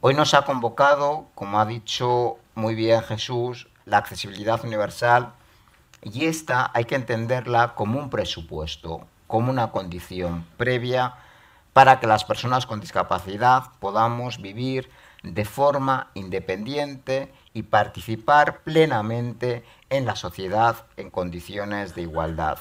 Hoy nos ha convocado, como ha dicho muy bien Jesús, la accesibilidad universal y esta hay que entenderla como un presupuesto, como una condición previa para que las personas con discapacidad podamos vivir de forma independiente y participar plenamente en la sociedad en condiciones de igualdad.